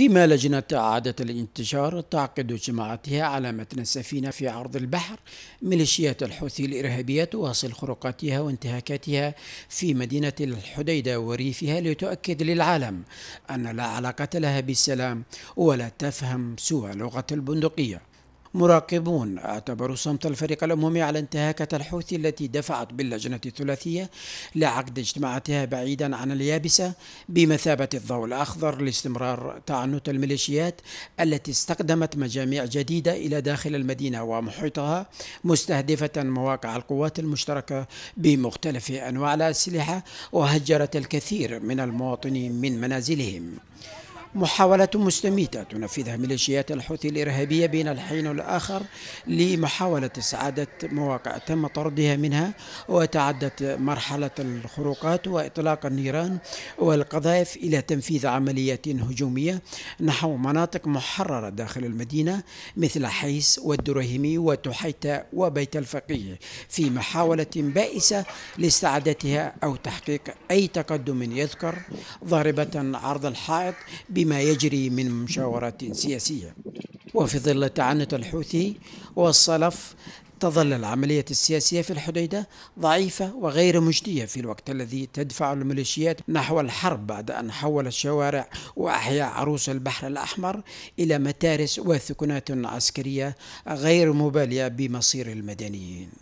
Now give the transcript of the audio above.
فيما لجنة إعادة الانتشار تعقد اجتماعاتها على متن السفينة في عرض البحر ميليشيات الحوثي الإرهابية تواصل خروقاتها وانتهاكاتها في مدينة الحديدة وريفها لتؤكد للعالم أن لا علاقة لها بالسلام ولا تفهم سوى لغة البندقية مراقبون اعتبروا صمت الفريق الأممي على انتهاكة الحوثي التي دفعت باللجنة الثلاثية لعقد اجتماعاتها بعيدا عن اليابسة بمثابة الضوء الأخضر لاستمرار تعنت الميليشيات التي استخدمت مجاميع جديدة إلى داخل المدينة ومحيطها مستهدفة مواقع القوات المشتركة بمختلف أنواع الأسلحة وهجرت الكثير من المواطنين من منازلهم محاولة مستميتة تنفذها ميليشيات الحوثي الإرهابية بين الحين والآخر لمحاولة إسعادة مواقع تم طردها منها وتعدت مرحلة الخروقات وإطلاق النيران والقذائف إلى تنفيذ عمليات هجومية نحو مناطق محررة داخل المدينة مثل حيس والدرهمي وتحيتا وبيت الفقيه في محاولة بائسة لاستعادتها أو تحقيق أي تقدم يذكر ضاربة عرض الحائط بما يجري من مشاورات سياسية وفي ظل تعنت الحوثي والصلف تظل العملية السياسية في الحديدة ضعيفة وغير مجدية في الوقت الذي تدفع الميليشيات نحو الحرب بعد أن حول الشوارع وأحياء عروس البحر الأحمر إلى متارس وثكنات عسكرية غير مبالية بمصير المدنيين